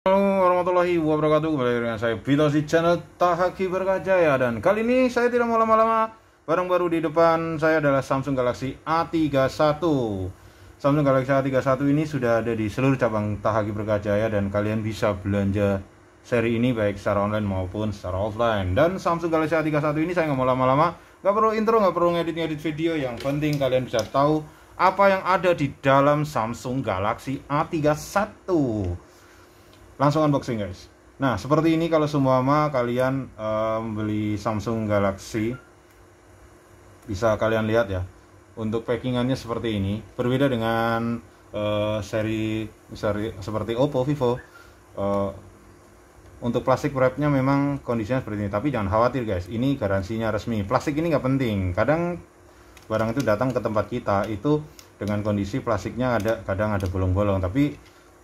Assalamualaikum warahmatullahi wabarakatuh Kembali dengan saya Vitos di channel Tahaki Berkajaya Dan kali ini saya tidak mau lama-lama Barang baru di depan saya adalah Samsung Galaxy A31 Samsung Galaxy A31 ini sudah ada di seluruh cabang Tahaki Berkajaya Dan kalian bisa belanja seri ini baik secara online maupun secara offline Dan Samsung Galaxy A31 ini saya nggak mau lama-lama Nggak perlu intro, nggak perlu ngedit-ngedit video Yang penting kalian bisa tahu apa yang ada di dalam Samsung Galaxy A31 langsung unboxing guys nah seperti ini kalau semua ma kalian eh, membeli beli Samsung Galaxy bisa kalian lihat ya untuk packingannya seperti ini berbeda dengan uh, seri, seri seperti Oppo Vivo uh, untuk plastik wrapnya memang kondisinya seperti ini tapi jangan khawatir guys ini garansinya resmi plastik ini nggak penting kadang barang itu datang ke tempat kita itu dengan kondisi plastiknya ada kadang ada bolong-bolong tapi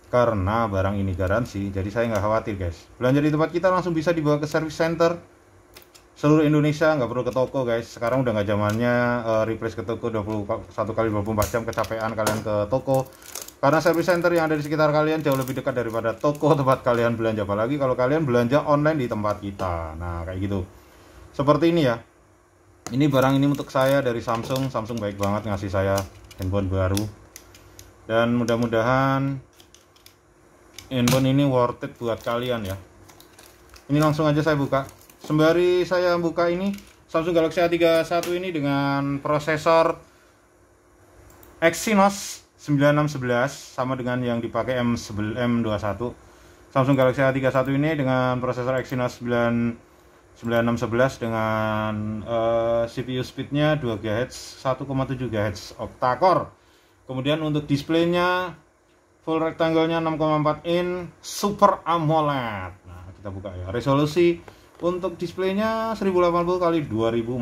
karena barang ini garansi jadi saya nggak khawatir guys belanja di tempat kita langsung bisa dibawa ke service center seluruh Indonesia nggak perlu ke toko guys sekarang udah nggak zamannya uh, eh, replace ke toko 21 kali 24 jam kecapean kalian ke toko karena service center yang ada di sekitar kalian jauh lebih dekat daripada toko tempat kalian belanja apalagi kalau kalian belanja online di tempat kita nah kayak gitu seperti ini ya ini barang ini untuk saya dari Samsung Samsung baik banget ngasih saya handphone baru dan mudah-mudahan handphone ini worth it buat kalian ya ini langsung aja saya buka sembari saya buka ini Samsung Galaxy A31 ini dengan prosesor Exynos 9611 sama dengan yang dipakai M 21 Samsung Galaxy A31 ini dengan prosesor Exynos 9 9611 dengan uh, eh, CPU speednya 2 GHz 1,7 GHz octa-core kemudian untuk displaynya full rectangle-nya 6,4 in Super AMOLED nah kita buka ya resolusi untuk display-nya 1080 kali 2040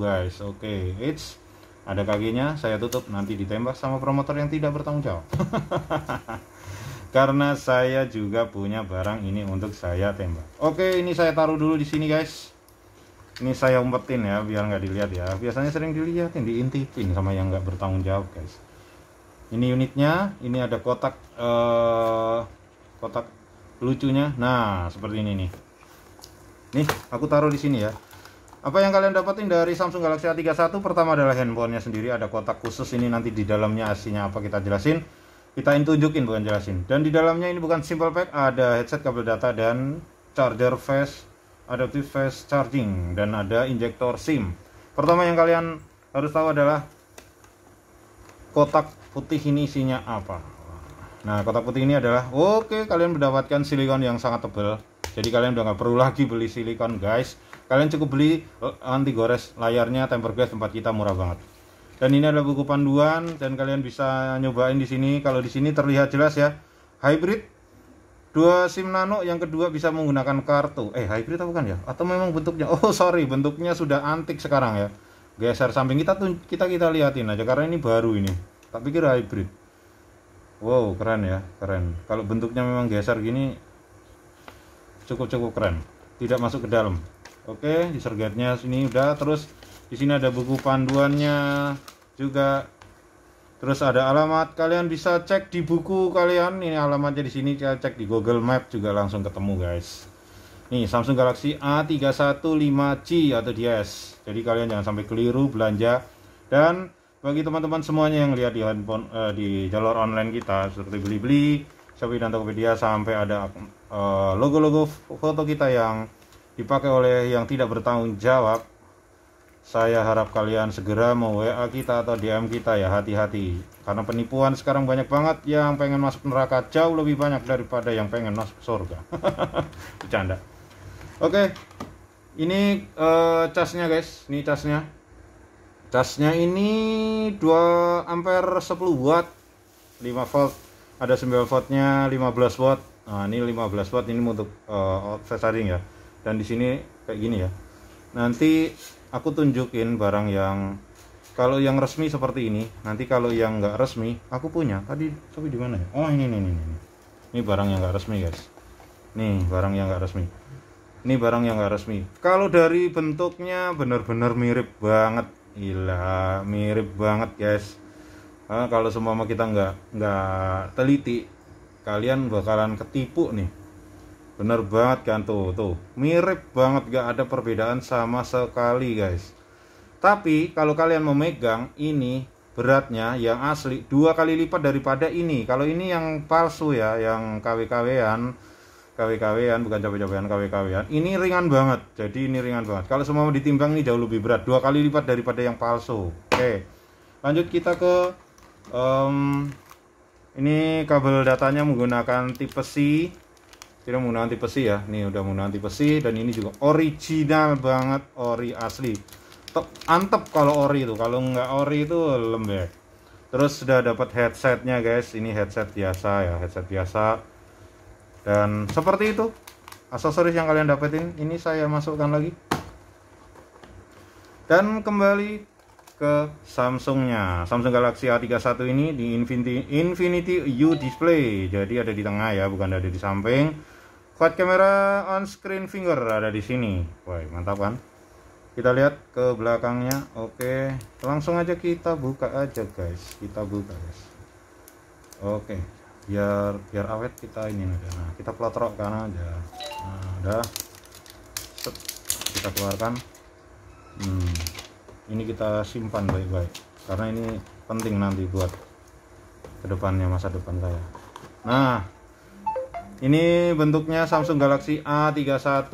guys oke okay. it's ada kakinya saya tutup nanti ditembak sama promotor yang tidak bertanggung jawab karena saya juga punya barang ini untuk saya tembak oke okay, ini saya taruh dulu di sini guys ini saya umpetin ya biar nggak dilihat ya biasanya sering dilihatin diintipin sama yang nggak bertanggung jawab guys ini unitnya ini ada kotak eh, kotak lucunya nah seperti ini nih nih aku taruh di sini ya apa yang kalian dapatin dari Samsung Galaxy A31 pertama adalah handphonenya sendiri ada kotak khusus ini nanti di dalamnya aslinya apa kita jelasin kita tunjukin bukan jelasin dan di dalamnya ini bukan simple pack ada headset kabel data dan charger fast adaptive fast charging dan ada injektor SIM pertama yang kalian harus tahu adalah kotak putih ini isinya apa nah kotak putih ini adalah oke okay, kalian mendapatkan silikon yang sangat tebal jadi kalian udah nggak perlu lagi beli silikon guys kalian cukup beli eh, anti gores layarnya temper glass tempat kita murah banget dan ini adalah buku panduan dan kalian bisa nyobain di sini kalau di sini terlihat jelas ya hybrid dua SIM Nano yang kedua bisa menggunakan kartu eh hybrid apa bukan ya atau memang bentuknya oh sorry bentuknya sudah antik sekarang ya geser samping kita tuh kita kita liatin aja karena ini baru ini tak pikir hybrid wow keren ya keren kalau bentuknya memang geser gini cukup-cukup keren tidak masuk ke dalam oke di sergetnya sini udah terus di sini ada buku panduannya juga terus ada alamat kalian bisa cek di buku kalian ini alamatnya di sini cek di Google Map juga langsung ketemu guys nih Samsung Galaxy a 315 C atau DS jadi kalian jangan sampai keliru belanja dan bagi teman-teman semuanya yang lihat di handphone uh, di jalur online kita seperti Beli Beli, Shopee dan Tokopedia sampai ada eh, logo-logo uh, foto kita yang dipakai oleh yang tidak bertanggung jawab. Saya harap kalian segera mau WA kita atau DM kita ya hati-hati karena penipuan sekarang banyak banget yang pengen masuk neraka jauh lebih banyak daripada yang pengen masuk surga. Bercanda. Oke. Okay. Ini uh, casnya guys, ini casnya Casnya ini 2 ampere 10 watt 5 volt ada 9 voltnya 15 watt nah ini 15 watt ini untuk uh, eh, fast charging ya dan di sini kayak gini ya nanti aku tunjukin barang yang kalau yang resmi seperti ini nanti kalau yang nggak resmi aku punya tadi tapi di mana ya oh ini ini ini ini barang yang nggak resmi guys nih barang yang nggak resmi ini barang yang nggak resmi kalau dari bentuknya benar-benar mirip banget gila mirip banget guys nah, kalau semua kita nggak nggak teliti kalian bakalan ketipu nih bener banget kan tuh tuh mirip banget gak ada perbedaan sama sekali guys tapi kalau kalian memegang ini beratnya yang asli dua kali lipat daripada ini kalau ini yang palsu ya yang KW-KWan KW-KW-an bukan cabai-cabean KW-KW-an ini ringan banget jadi ini ringan banget kalau semua ditimbang ini jauh lebih berat dua kali lipat daripada yang palsu oke lanjut kita ke um, ini kabel datanya menggunakan tipe C tidak menggunakan tipe C ya Ini udah menggunakan tipe C dan ini juga original banget ori asli antep kalau ori itu kalau nggak ori itu lembek terus sudah dapat headsetnya guys ini headset biasa ya headset biasa dan seperti itu aksesoris yang kalian dapetin ini saya masukkan lagi dan kembali ke Samsungnya Samsung Galaxy A31 ini di Infinity, Infinity U display jadi ada di tengah ya bukan ada di samping quad camera on screen finger ada di sini wah mantap kan kita lihat ke belakangnya oke langsung aja kita buka aja guys kita buka guys oke biar biar awet kita ini aja. nah kita pelotrok kan aja nah udah Set. kita keluarkan hmm. ini kita simpan baik-baik karena ini penting nanti buat kedepannya masa depan saya nah ini bentuknya Samsung Galaxy A31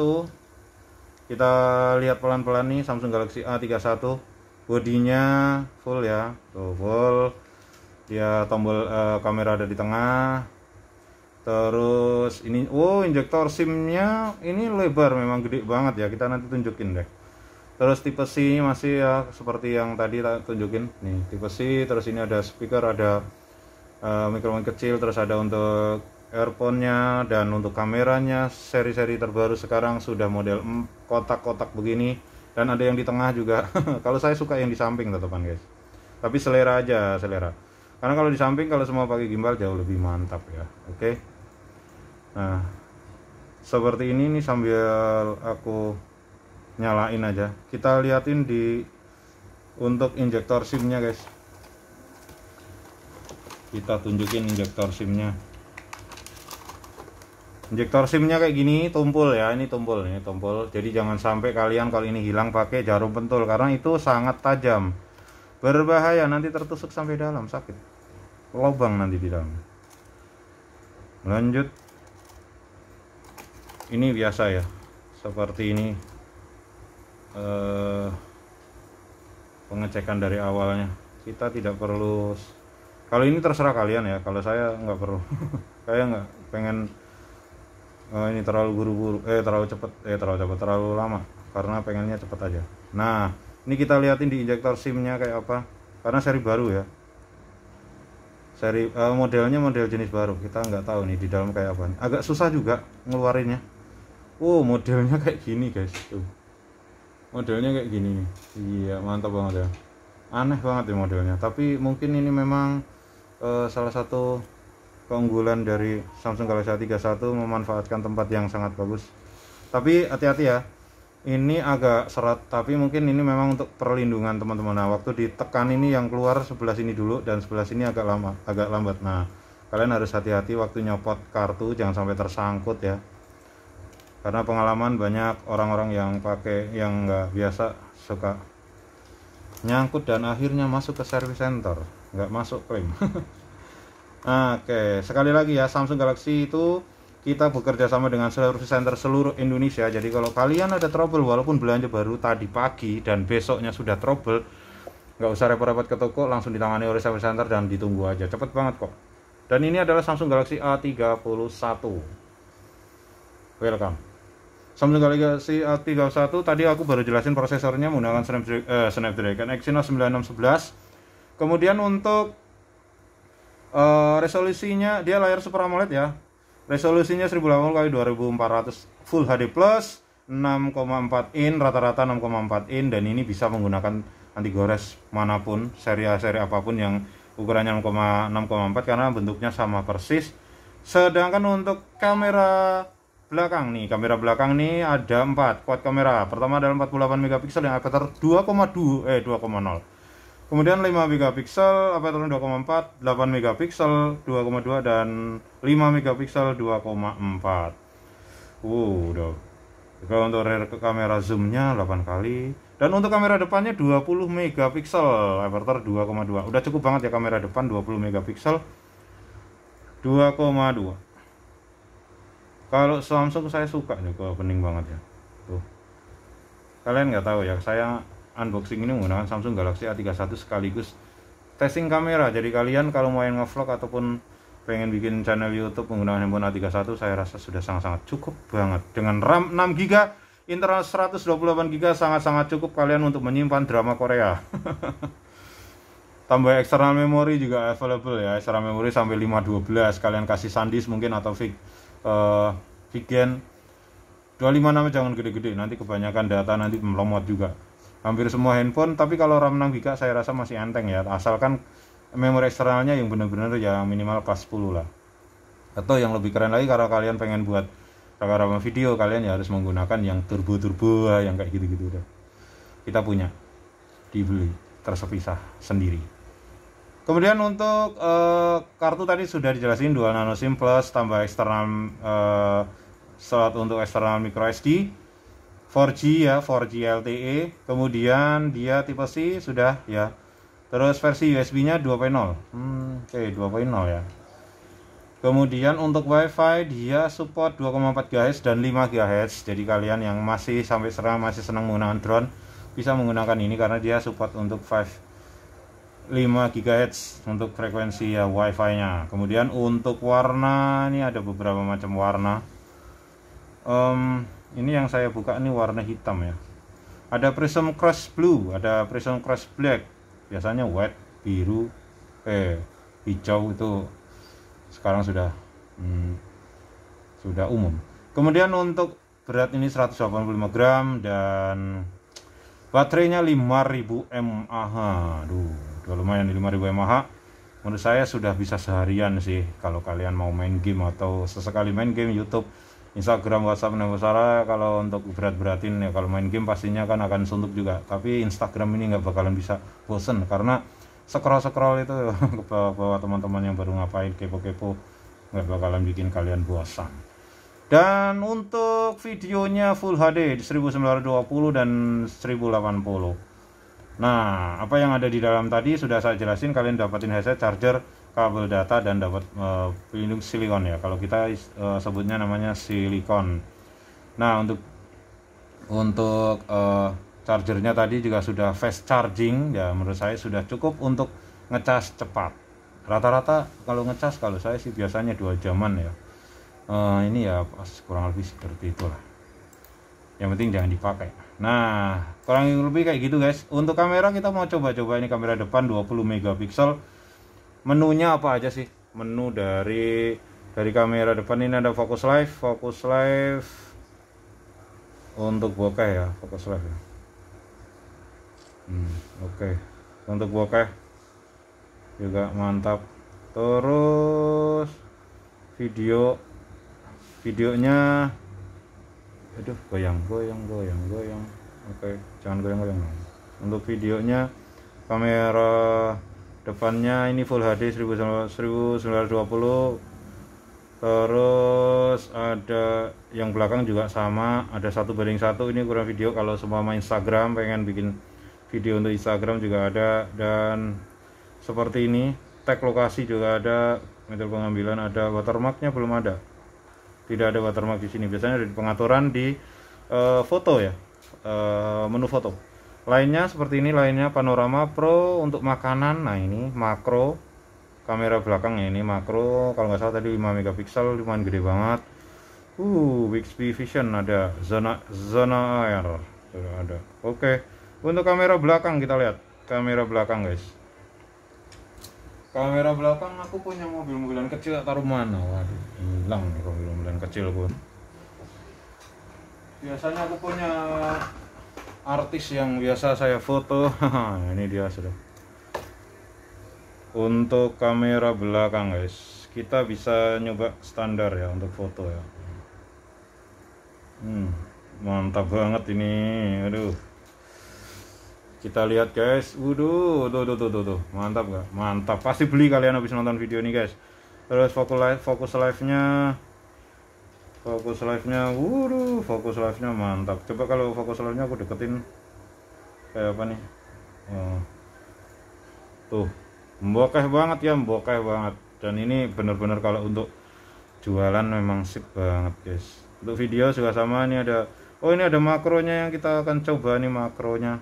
kita lihat pelan-pelan nih Samsung Galaxy A31 bodinya full ya tuh full dia ya, tombol uh, kamera ada di tengah terus ini wow injektor simnya ini lebar memang gede banget ya kita nanti tunjukin deh terus tipe C masih ya seperti yang tadi tunjukin nih tipe C terus ini ada speaker ada uh, mikrofon kecil terus ada untuk earphone-nya dan untuk kameranya seri-seri terbaru sekarang sudah model kotak-kotak begini dan ada yang di tengah juga kalau saya suka yang di samping teman guys tapi selera aja selera karena kalau di samping kalau semua pakai gimbal jauh lebih mantap ya oke okay? nah seperti ini nih sambil aku nyalain aja kita liatin di untuk injektor simnya guys kita tunjukin injektor simnya injektor simnya kayak gini tumpul ya ini tumpul ini tumpul jadi jangan sampai kalian kalau ini hilang pakai jarum pentul karena itu sangat tajam berbahaya nanti tertusuk sampai dalam sakit lubang nanti di dalam lanjut ini biasa ya seperti ini eh, pengecekan dari awalnya kita tidak perlu kalau ini terserah kalian ya kalau saya nggak perlu saya nggak pengen oh ini terlalu buru-buru eh terlalu cepet eh terlalu cepet terlalu lama karena pengennya cepet aja nah ini kita liatin di injektor simnya kayak apa karena seri baru ya seri uh, modelnya model jenis baru kita nggak tahu nih di dalam kayak apa agak susah juga ngeluarinnya oh modelnya kayak gini guys tuh modelnya kayak gini iya mantap banget ya aneh banget ya modelnya tapi mungkin ini memang uh, salah satu keunggulan dari Samsung Galaxy A31 memanfaatkan tempat yang sangat bagus tapi hati-hati ya ini agak serat, tapi mungkin ini memang untuk perlindungan teman-teman nah waktu ditekan ini yang keluar sebelah sini dulu dan sebelah sini agak lama agak lambat nah kalian harus hati-hati waktu nyopot kartu jangan sampai tersangkut ya karena pengalaman banyak orang-orang yang pakai yang nggak biasa suka nyangkut dan akhirnya masuk ke service center nggak masuk klaim Oke, okay. sekali lagi ya Samsung Galaxy itu kita bekerja sama dengan service center seluruh Indonesia. Jadi kalau kalian ada trouble walaupun belanja baru tadi pagi dan besoknya sudah trouble, nggak usah repot-repot ke toko, langsung ditangani oleh service center dan ditunggu aja. Cepet banget kok. Dan ini adalah Samsung Galaxy A31. Welcome. Samsung Galaxy A31 tadi aku baru jelasin prosesornya menggunakan Snapdragon, eh, Snapdragon Exynos 9611. Kemudian untuk uh, resolusinya dia layar Super AMOLED ya Resolusinya 1080 kali 2400 Full HD Plus 6,4 in rata-rata 6,4 in dan ini bisa menggunakan anti gores manapun seri-seri apapun yang ukurannya 6,4 karena bentuknya sama persis sedangkan untuk kamera belakang nih kamera belakang nih ada empat kuat kamera pertama adalah 48 megapiksel yang aperture 2,2 eh 2,0 kemudian 5 megapiksel aperture 2,4 8 megapiksel 2,2 dan 5 megapiksel 2,4 wow udah kalau untuk rear kamera zoomnya 8 kali dan untuk kamera depannya 20 megapiksel aperture 2,2 udah cukup banget ya kamera depan 20 megapiksel 2,2 kalau Samsung saya suka juga kok banget ya tuh kalian nggak tahu ya saya unboxing ini menggunakan Samsung Galaxy A31 sekaligus testing kamera jadi kalian kalau mau yang ngevlog ataupun pengen bikin channel YouTube menggunakan handphone A31 saya rasa sudah sangat-sangat cukup banget dengan RAM 6GB internal 128GB sangat-sangat cukup kalian untuk menyimpan drama Korea tambah eksternal memori juga available ya eksternal memori sampai 512 kalian kasih sandis mungkin atau fig uh, 256 jangan gede-gede nanti kebanyakan data nanti melomot juga hampir semua handphone tapi kalau RAM 6 GB saya rasa masih enteng ya asalkan memori eksternalnya yang benar-benar yang minimal pas 10 lah atau yang lebih keren lagi kalau kalian pengen buat rekaman video kalian ya harus menggunakan yang turbo turbo ah, yang kayak gitu gitu deh kita punya dibeli tersepisah sendiri kemudian untuk e, kartu tadi sudah dijelasin dual nano sim plus tambah eksternal e, slot untuk eksternal micro SD 4G ya 4G LTE kemudian dia tipe C sudah ya terus versi USB nya 2.0 hmm, oke okay, 2.0 ya kemudian untuk WiFi dia support 2,4 GHz dan 5 GHz jadi kalian yang masih sampai serang masih senang menggunakan drone bisa menggunakan ini karena dia support untuk 5 5 GHz untuk frekuensi ya WiFi nya kemudian untuk warna ini ada beberapa macam warna um, ini yang saya buka ini warna hitam ya ada prism cross blue ada prism cross black biasanya white biru eh hijau itu sekarang sudah hmm, sudah umum kemudian untuk berat ini 185 gram dan baterainya 5000 mAh aduh lumayan 5000 mAh menurut saya sudah bisa seharian sih kalau kalian mau main game atau sesekali main game YouTube Instagram WhatsApp dan Sarah kalau untuk berat-beratin ya kalau main game pastinya kan akan suntuk juga tapi Instagram ini nggak bakalan bisa bosen karena scroll scroll itu ke bawah teman-teman yang baru ngapain kepo-kepo nggak bakalan bikin kalian bosan dan untuk videonya Full HD 1920 dan 1080 nah apa yang ada di dalam tadi sudah saya jelasin kalian dapatin headset charger kabel data dan dapat uh, pelindung silikon ya kalau kita uh, sebutnya namanya silikon nah untuk untuk uh, chargernya tadi juga sudah fast charging ya menurut saya sudah cukup untuk ngecas cepat rata-rata kalau ngecas kalau saya sih biasanya dua jaman ya uh, ini ya pas kurang lebih seperti itulah yang penting jangan dipakai nah kurang lebih kayak gitu guys untuk kamera kita mau coba-coba ini kamera depan 20 megapiksel menunya apa aja sih menu dari dari kamera depan ini ada fokus live fokus live untuk bokeh ya fokus live ya hmm, oke okay. untuk bokeh juga mantap terus video videonya aduh goyang goyang goyang goyang oke okay. jangan goyang goyang untuk videonya kamera depannya ini full HD 1920 terus ada yang belakang juga sama ada satu banding satu ini kurang video kalau semua main Instagram pengen bikin video untuk Instagram juga ada dan seperti ini tag lokasi juga ada metode pengambilan ada watermarknya belum ada tidak ada watermark di sini biasanya ada di pengaturan di uh, foto ya uh, menu foto lainnya seperti ini lainnya panorama pro untuk makanan nah ini makro kamera belakang ya, ini makro kalau nggak salah tadi 5 megapiksel lumayan gede banget uh Bixby Vision ada zona zona air ada oke okay. untuk kamera belakang kita lihat kamera belakang guys kamera belakang aku punya mobil-mobilan kecil taruh mana waduh hilang mobil-mobilan kecil pun biasanya aku punya artis yang biasa saya foto ini dia sudah untuk kamera belakang guys kita bisa nyoba standar ya untuk foto ya hmm, mantap banget ini aduh kita lihat guys waduh tuh tuh tuh tuh, tuh. mantap gak mantap pasti beli kalian habis nonton video ini guys terus fokus live fokus live nya fokus live nya wuru fokus live nya mantap coba kalau fokus live nya aku deketin kayak apa nih oh. tuh bokeh banget ya bokeh banget dan ini bener-bener kalau untuk jualan memang sip banget guys untuk video juga sama ini ada oh ini ada makronya yang kita akan coba nih makronya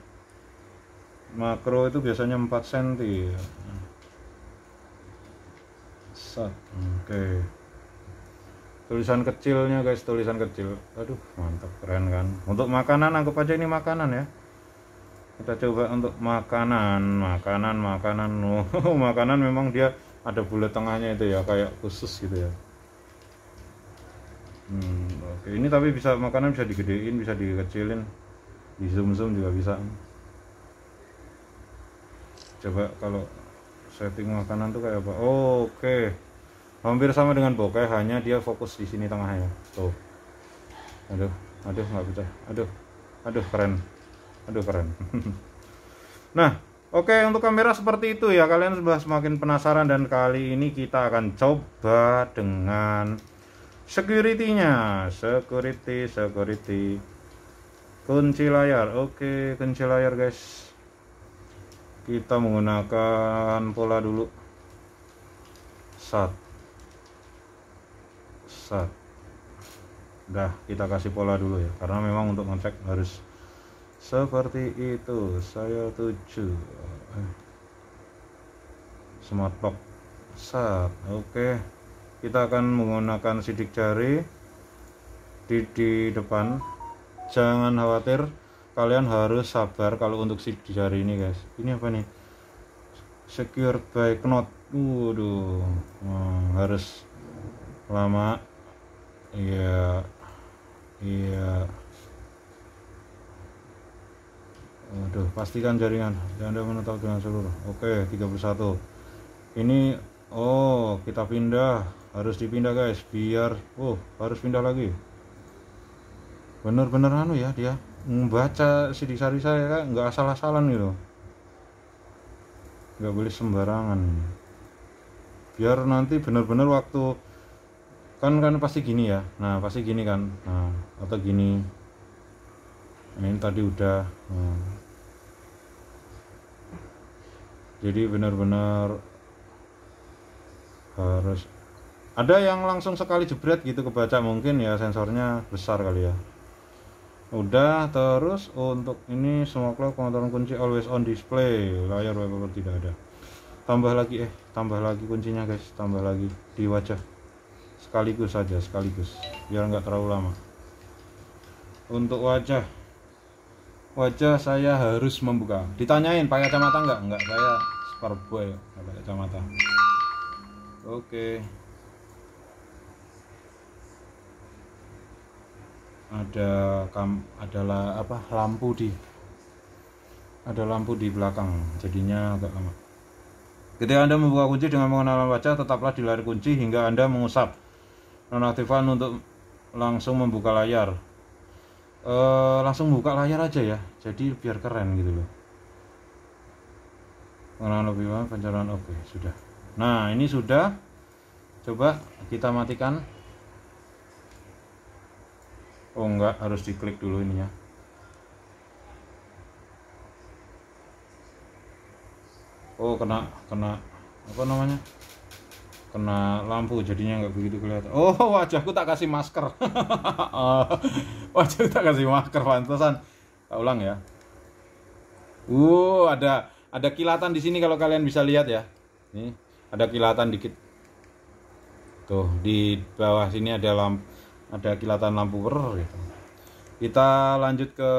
makro itu biasanya 4 cm Sat. oke okay tulisan kecilnya guys tulisan kecil aduh mantap keren kan untuk makanan anggap aja ini makanan ya kita coba untuk makanan makanan makanan oh, makanan memang dia ada bulat tengahnya itu ya kayak khusus gitu ya hmm, oke ini tapi bisa makanan bisa digedein bisa dikecilin di zoom zoom juga bisa coba kalau setting makanan tuh kayak apa oh, oke okay hampir sama dengan bokeh hanya dia fokus di sini tengahnya tuh aduh aduh nggak bisa aduh aduh keren aduh keren nah Oke untuk kamera seperti itu ya kalian sudah semakin penasaran dan kali ini kita akan coba dengan security-nya security security kunci layar oke kunci layar guys kita menggunakan pola dulu satu biasa udah kita kasih pola dulu ya karena memang untuk ngecek harus seperti itu saya tuju smart lock set oke kita akan menggunakan sidik jari di, di depan jangan khawatir kalian harus sabar kalau untuk sidik jari ini guys ini apa nih secure by knot waduh hmm, harus lama iya iya Aduh, pastikan jaringan Jangan Anda menetap dengan seluruh. Oke, 31. Ini oh, kita pindah. Harus dipindah, guys, biar oh, harus pindah lagi. Bener-bener anu ya dia membaca sidik sari saya kan nggak asal-asalan gitu. Nggak boleh sembarangan. Biar nanti bener-bener waktu kan kan pasti gini ya nah pasti gini kan nah atau gini nah, ini tadi udah nah. jadi benar-benar harus ada yang langsung sekali jebret gitu kebaca mungkin ya sensornya besar kali ya udah terus untuk ini semua cloud pengaturan kunci always on display layar wallpaper tidak ada tambah lagi eh tambah lagi kuncinya guys tambah lagi di wajah sekaligus saja sekaligus biar nggak terlalu lama untuk wajah wajah saya harus membuka ditanyain pakai kacamata nggak nggak saya super boy ya, pakai kacamata oke ada kam adalah apa lampu di ada lampu di belakang jadinya agak lama Ketika Anda membuka kunci dengan mengenal wajah, tetaplah di layar kunci hingga Anda mengusap nonaktifkan untuk langsung membuka layar e, langsung buka layar aja ya jadi biar keren gitu loh pengenalan lebih pencarian oke sudah nah ini sudah coba kita matikan oh enggak harus diklik dulu ini ya oh kena kena apa namanya kena lampu jadinya nggak begitu kelihatan oh wajahku tak kasih masker oh, wajahku tak kasih masker pantesan tak ulang ya uh ada ada kilatan di sini kalau kalian bisa lihat ya ini ada kilatan dikit tuh di bawah sini ada lampu ada kilatan lampu ber gitu kita lanjut ke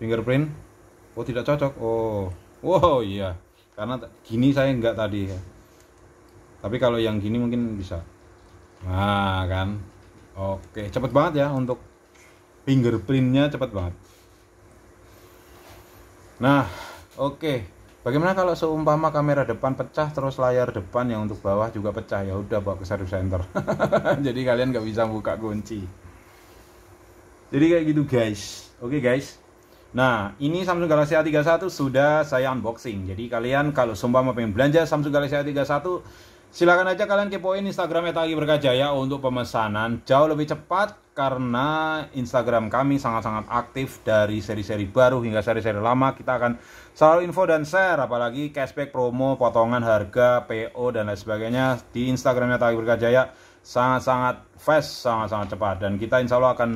fingerprint oh tidak cocok oh wow oh, iya karena gini saya nggak tadi ya tapi kalau yang gini mungkin bisa nah kan oke cepet banget ya untuk fingerprintnya cepet banget nah oke bagaimana kalau seumpama kamera depan pecah terus layar depan yang untuk bawah juga pecah ya udah bawa ke service center jadi kalian gak bisa buka kunci jadi kayak gitu guys oke guys Nah, ini Samsung Galaxy A31 sudah saya unboxing. Jadi kalian kalau seumpama mau pengen belanja Samsung Galaxy A31 Silahkan aja kalian kepoin Instagramnya Tagi Berkajaya untuk pemesanan jauh lebih cepat karena Instagram kami sangat-sangat aktif dari seri-seri baru hingga seri-seri lama kita akan selalu info dan share apalagi cashback promo potongan harga PO dan lain sebagainya di Instagramnya Tagi Berkajaya sangat-sangat fast sangat-sangat cepat dan kita insya Allah akan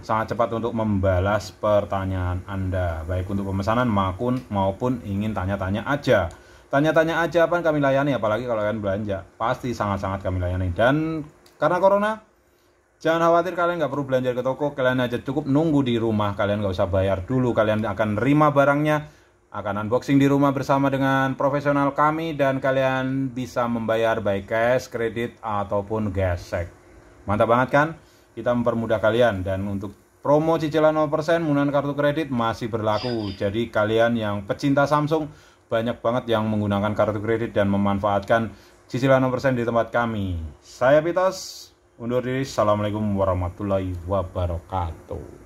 sangat cepat untuk membalas pertanyaan Anda baik untuk pemesanan maupun maupun ingin tanya-tanya aja Tanya-tanya aja apa kami layani apalagi kalau kalian belanja. Pasti sangat-sangat kami layani. Dan karena corona Jangan khawatir kalian nggak perlu belanja ke toko, kalian aja cukup nunggu di rumah, kalian nggak usah bayar dulu, kalian akan terima barangnya, akan unboxing di rumah bersama dengan profesional kami dan kalian bisa membayar baik cash, kredit ataupun gesek. Mantap banget kan? Kita mempermudah kalian dan untuk promo cicilan 0% menggunakan kartu kredit masih berlaku. Jadi kalian yang pecinta Samsung banyak banget yang menggunakan kartu kredit dan memanfaatkan cicilan 0% di tempat kami. Saya Pitas, undur diri. Assalamualaikum warahmatullahi wabarakatuh.